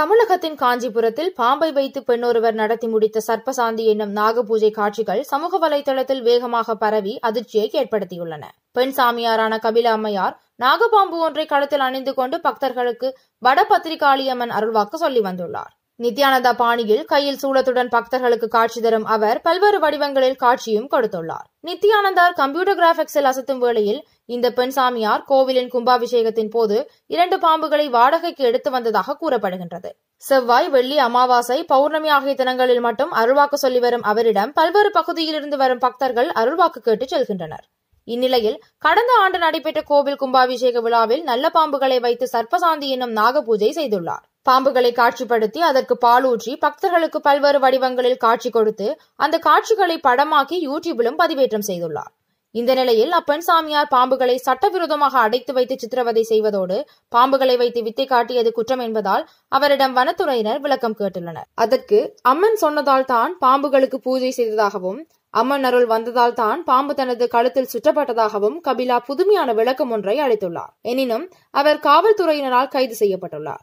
தமிழகத்தின் காஞ்சிபுரத்தில் பாம்பை வைத்து பெண்ணொருவர் நடத்தி முடித்த சர்ப்பசாந்தி என்னும் நாகபூஜை காட்சிகள் சமூக வலைதளத்தில் வேகமாக பரவி அதிர்ச்சியை ஏற்படுத்தியுள்ளன பெண் சாமியாரான கபில அம்மையார் நாகபாம்பு ஒன்றை களத்தில் அணிந்து கொண்டு பக்தர்களுக்கு வட பத்திரிகாளியம்மன் அருள்வாக்கு சொல்லி வந்துள்ளார் நித்யானந்தா பாணியில் கையில் சூளத்துடன் பக்தர்களுக்கு காட்சி தரும் அவர் பல்வேறு வடிவங்களில் காட்சியும் கொடுத்துள்ளார் நித்யானந்தார் கம்ப்யூட்டர் கிராபிக்ஸில் அசத்தும் வேளையில் இந்த பெண் சாமியார் கோவிலின் கும்பாபிஷேகத்தின் போது இரண்டு பாம்புகளை வாடகைக்கு எடுத்து வந்ததாக கூறப்படுகின்றது செவ்வாய் வெள்ளி அமாவாசை பௌர்ணமி ஆகிய தினங்களில் மட்டும் அருள்வாக்கு சொல்லி வரும் அவரிடம் பல்வேறு பகுதியிலிருந்து வரும் பக்தர்கள் அருள்வாக்கு கேட்டு செல்கின்றனர் இந்நிலையில் கடந்த ஆண்டு நடைபெற்ற கோவில் கும்பாபிஷேக விழாவில் நல்ல பாம்புகளை வைத்து சர்ப்பசாந்தி என்னும் நாக பூஜை செய்துள்ளார் பாம்புகளை காட்சிப்படுத்தி அதற்கு பாலூற்றி பக்தர்களுக்கு பல்வேறு வடிவங்களில் காட்சி கொடுத்து அந்த காட்சிகளை படமாக்கி யூடியூபிலும் பதிவேற்றம் செய்துள்ளார் இந்த நிலையில் அப்பெண் சாமியார் பாம்புகளை சட்டவிரோதமாக அடைத்து வைத்து சித்திரவதை செய்வதோடு பாம்புகளை வைத்து வித்தை காட்டியது குற்றம் என்பதால் அவரிடம் வனத்துறையினர் விளக்கம் கேட்டுள்ளனர் அதற்கு அம்மன் சொன்னதால் தான் பாம்புகளுக்கு பூஜை செய்ததாகவும் அம்மன் அருள் வந்ததால் தான் பாம்பு தனது கழுத்தில் சுற்றப்பட்டதாகவும் கபிலா புதுமையான விளக்கம் ஒன்றை அளித்துள்ளார் எனினும் அவர் காவல்துறையினரால் கைது செய்யப்பட்டுள்ளார்